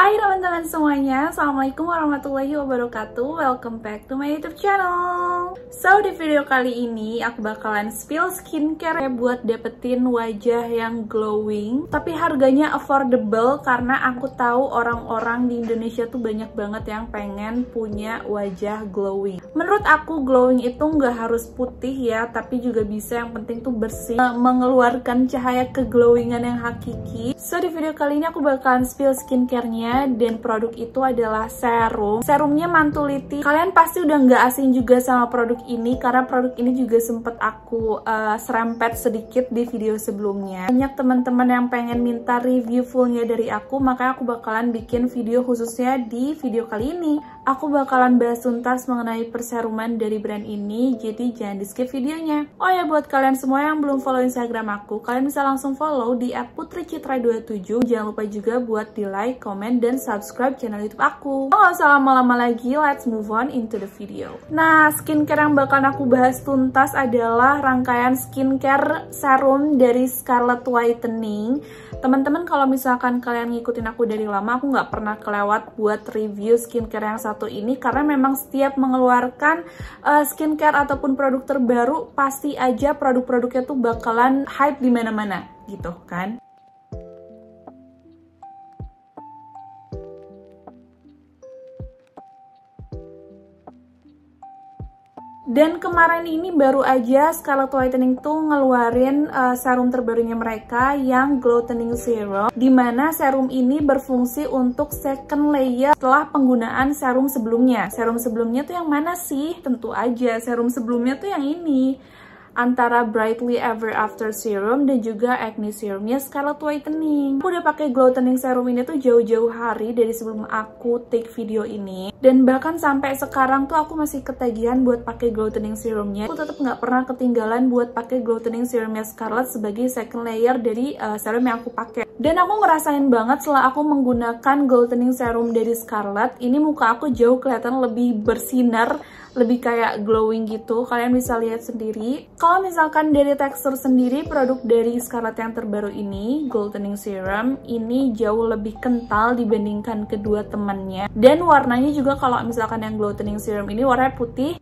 Hai teman-teman semuanya, Assalamualaikum warahmatullahi wabarakatuh Welcome back to my youtube channel So, di video kali ini aku bakalan spill skincare buat dapetin wajah yang glowing Tapi harganya affordable karena aku tahu orang-orang di Indonesia tuh banyak banget yang pengen punya wajah glowing Menurut aku glowing itu nggak harus putih ya, tapi juga bisa yang penting tuh bersih eh, Mengeluarkan cahaya ke glowingan yang hakiki So, di video kali ini aku bakalan spill skincare-nya dan produk itu adalah serum. Serumnya Mantuliti. Kalian pasti udah nggak asing juga sama produk ini karena produk ini juga sempet aku uh, serempet sedikit di video sebelumnya. Banyak teman-teman yang pengen minta review fullnya dari aku, makanya aku bakalan bikin video khususnya di video kali ini. Aku bakalan bahas tuntas mengenai perseruman dari brand ini, jadi jangan di skip videonya. Oh ya, buat kalian semua yang belum follow Instagram aku, kalian bisa langsung follow di Putri Citra 27 Jangan lupa juga buat di like, comment dan subscribe channel YouTube aku. Oh, gak usah lama-lama lagi, let's move on into the video. Nah, skincare yang bakalan aku bahas tuntas adalah rangkaian skincare serum dari Scarlett Whitening. Teman-teman, kalau misalkan kalian ngikutin aku dari lama, aku nggak pernah kelewat buat review skincare yang satu satu ini karena memang setiap mengeluarkan uh, skincare ataupun produk terbaru pasti aja produk-produknya tuh bakalan hype di mana-mana gitu kan. Dan kemarin ini baru aja Scarlett Whitening tuh ngeluarin uh, serum terbarunya mereka yang Glow Toning Serum Dimana serum ini berfungsi untuk second layer setelah penggunaan serum sebelumnya Serum sebelumnya tuh yang mana sih? Tentu aja serum sebelumnya tuh yang ini antara Brightly Ever After Serum dan juga acne serumnya Scarlet Whitening. Aku udah pakai glow Tening serum ini tuh jauh-jauh hari dari sebelum aku take video ini. Dan bahkan sampai sekarang tuh aku masih ketagihan buat pakai glow Tening serumnya. Aku tetap nggak pernah ketinggalan buat pakai glow Tening serumnya Scarlet sebagai second layer dari uh, serum yang aku pakai. Dan aku ngerasain banget setelah aku menggunakan glow Tening serum dari Scarlet, ini muka aku jauh kelihatan lebih bersinar lebih kayak glowing gitu kalian bisa lihat sendiri kalau misalkan dari tekstur sendiri produk dari Scarlett yang terbaru ini Goldening Serum ini jauh lebih kental dibandingkan kedua temannya dan warnanya juga kalau misalkan yang Goldening Serum ini warnanya putih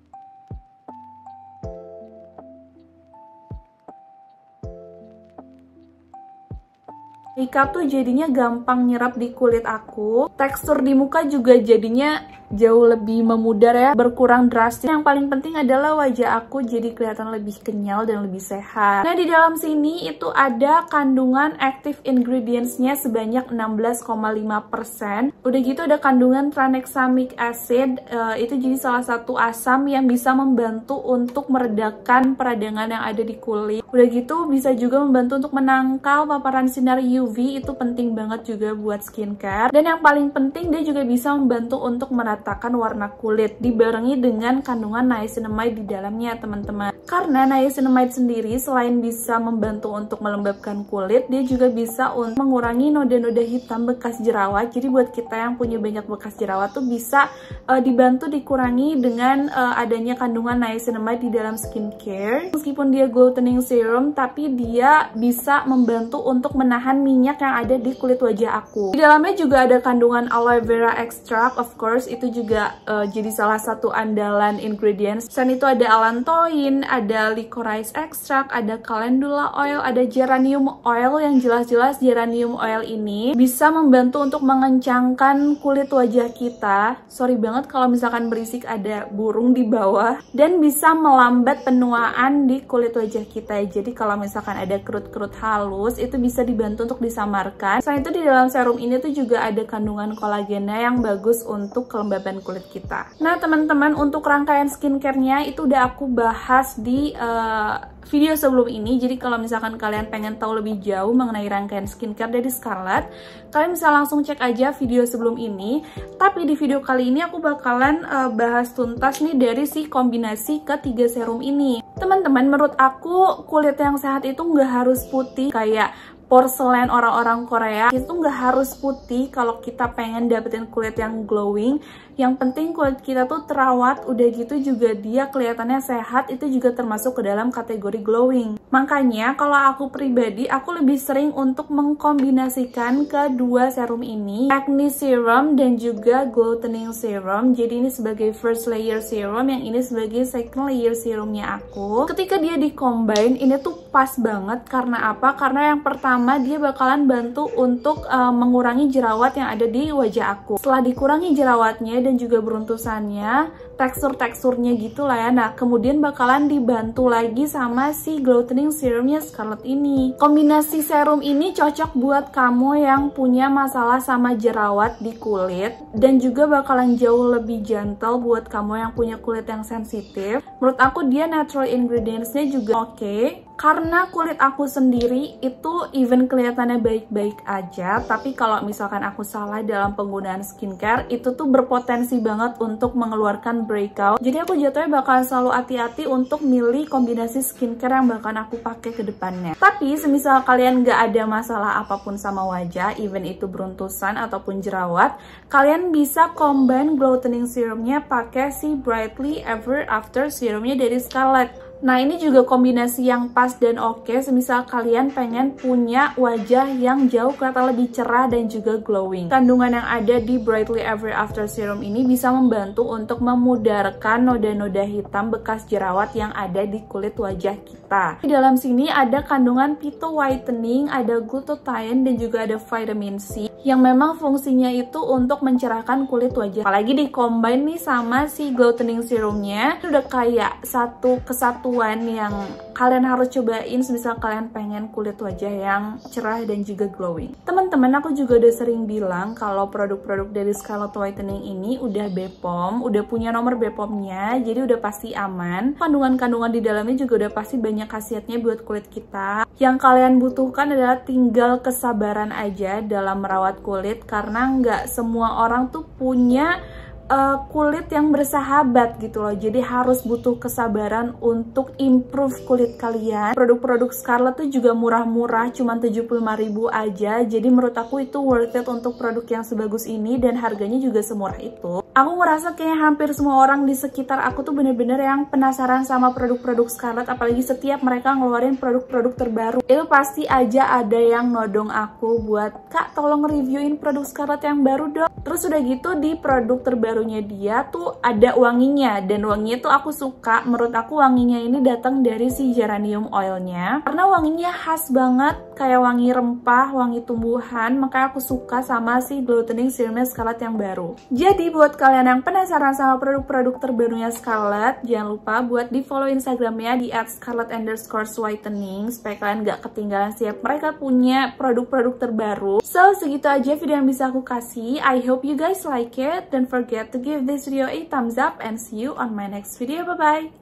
Makeup tuh jadinya gampang nyerap di kulit aku. Tekstur di muka juga jadinya jauh lebih memudar ya, berkurang drastis. Yang paling penting adalah wajah aku jadi kelihatan lebih kenyal dan lebih sehat. Nah, di dalam sini itu ada kandungan active ingredients-nya sebanyak 16,5%. Udah gitu ada kandungan tranexamic acid, uh, itu jadi salah satu asam yang bisa membantu untuk meredakan peradangan yang ada di kulit. Udah gitu bisa juga membantu untuk menangkal paparan sinar UV UV itu penting banget juga buat skincare. Dan yang paling penting dia juga bisa membantu untuk meratakan warna kulit dibarengi dengan kandungan niacinamide di dalamnya teman-teman. Karena niacinamide sendiri selain bisa membantu untuk melembabkan kulit, dia juga bisa untuk mengurangi noda-noda hitam bekas jerawat. Jadi buat kita yang punya banyak bekas jerawat tuh bisa uh, dibantu dikurangi dengan uh, adanya kandungan niacinamide di dalam skincare. Meskipun dia glowing serum, tapi dia bisa membantu untuk menahan minyak minyak yang ada di kulit wajah aku. Di dalamnya juga ada kandungan aloe vera extract, of course, itu juga uh, jadi salah satu andalan ingredients. Selain itu ada alantoin, ada licorice extract, ada calendula oil, ada geranium oil yang jelas-jelas geranium oil ini bisa membantu untuk mengencangkan kulit wajah kita. Sorry banget kalau misalkan berisik ada burung di bawah dan bisa melambat penuaan di kulit wajah kita. Jadi kalau misalkan ada kerut-kerut halus itu bisa dibantu untuk disamarkan. Selain itu di dalam serum ini tuh juga ada kandungan kolagennya yang bagus untuk kelembaban kulit kita. Nah teman-teman untuk rangkaian skincarenya itu udah aku bahas di uh, video sebelum ini. Jadi kalau misalkan kalian pengen tahu lebih jauh mengenai rangkaian skincare dari Scarlett, kalian bisa langsung cek aja video sebelum ini. Tapi di video kali ini aku bakalan uh, bahas tuntas nih dari si kombinasi ketiga serum ini. Teman-teman, menurut aku kulit yang sehat itu nggak harus putih kayak porselen orang-orang Korea itu nggak harus putih kalau kita pengen dapetin kulit yang glowing yang penting kulit kita tuh terawat udah gitu juga dia kelihatannya sehat itu juga termasuk ke dalam kategori glowing makanya kalau aku pribadi aku lebih sering untuk mengkombinasikan kedua serum ini acne serum dan juga glow toning serum jadi ini sebagai first layer serum yang ini sebagai second layer serumnya aku ketika dia dikombin, ini tuh pas banget karena apa? karena yang pertama pertama dia bakalan bantu untuk uh, mengurangi jerawat yang ada di wajah aku. Setelah dikurangi jerawatnya dan juga beruntusannya, tekstur-teksturnya gitu lah ya. Nah, kemudian bakalan dibantu lagi sama si Glowtening Serumnya Scarlett ini. Kombinasi serum ini cocok buat kamu yang punya masalah sama jerawat di kulit dan juga bakalan jauh lebih gentle buat kamu yang punya kulit yang sensitif. Menurut aku dia natural ingredientsnya juga oke. Okay karena kulit aku sendiri itu even kelihatannya baik-baik aja tapi kalau misalkan aku salah dalam penggunaan skincare itu tuh berpotensi banget untuk mengeluarkan breakout jadi aku jatuhnya bakal selalu hati-hati untuk milih kombinasi skincare yang bakal aku pakai ke depannya tapi semisal kalian nggak ada masalah apapun sama wajah even itu beruntusan ataupun jerawat kalian bisa combine glow toning serumnya pakai si Brightly Ever After serumnya dari Scarlett Nah ini juga kombinasi yang pas dan oke okay, semisal kalian pengen punya wajah yang jauh kelihatan lebih cerah dan juga glowing. Kandungan yang ada di Brightly Ever After Serum ini bisa membantu untuk memudarkan noda-noda hitam bekas jerawat yang ada di kulit wajah kita. Di dalam sini ada kandungan pito whitening, ada glutathione dan juga ada vitamin C yang memang fungsinya itu untuk mencerahkan kulit wajah. Apalagi dikombin nih sama si glowtening serumnya, udah kayak satu kesatu satuan yang kalian harus cobain semisal kalian pengen kulit wajah yang cerah dan juga glowing. Teman-teman, aku juga udah sering bilang kalau produk-produk dari Scarlett Whitening ini udah BPOM, udah punya nomor BPOM-nya, jadi udah pasti aman. Kandungan-kandungan di dalamnya juga udah pasti banyak khasiatnya buat kulit kita. Yang kalian butuhkan adalah tinggal kesabaran aja dalam merawat kulit karena nggak semua orang tuh punya uh, kulit yang bersahabat gitu loh. Jadi harus butuh kesabaran untuk improve kulit kalian. Produk-produk Scarlett tuh juga murah-murah, cuma cuman 75.000 aja. Jadi menurut aku itu worth it untuk produk yang sebagus ini dan harganya juga semurah itu. Aku ngerasa kayak hampir semua orang di sekitar aku tuh bener-bener yang penasaran sama produk-produk Scarlett apalagi setiap mereka ngeluarin produk-produk terbaru. Itu pasti aja ada yang nodong aku buat, "Kak, tolong reviewin produk Scarlett yang baru dong." Terus udah gitu di produk terbaru barunya dia tuh ada wanginya dan wanginya tuh aku suka menurut aku wanginya ini datang dari si geranium oilnya karena wanginya khas banget kayak wangi rempah wangi tumbuhan makanya aku suka sama si glutening serumnya Scarlett yang baru jadi buat kalian yang penasaran sama produk-produk terbarunya Scarlett jangan lupa buat di follow instagramnya di at scarlett underscore whitening supaya kalian gak ketinggalan siap mereka punya produk-produk terbaru so segitu aja video yang bisa aku kasih I hope you guys like it don't forget to give this video a thumbs up and see you on my next video. Bye-bye.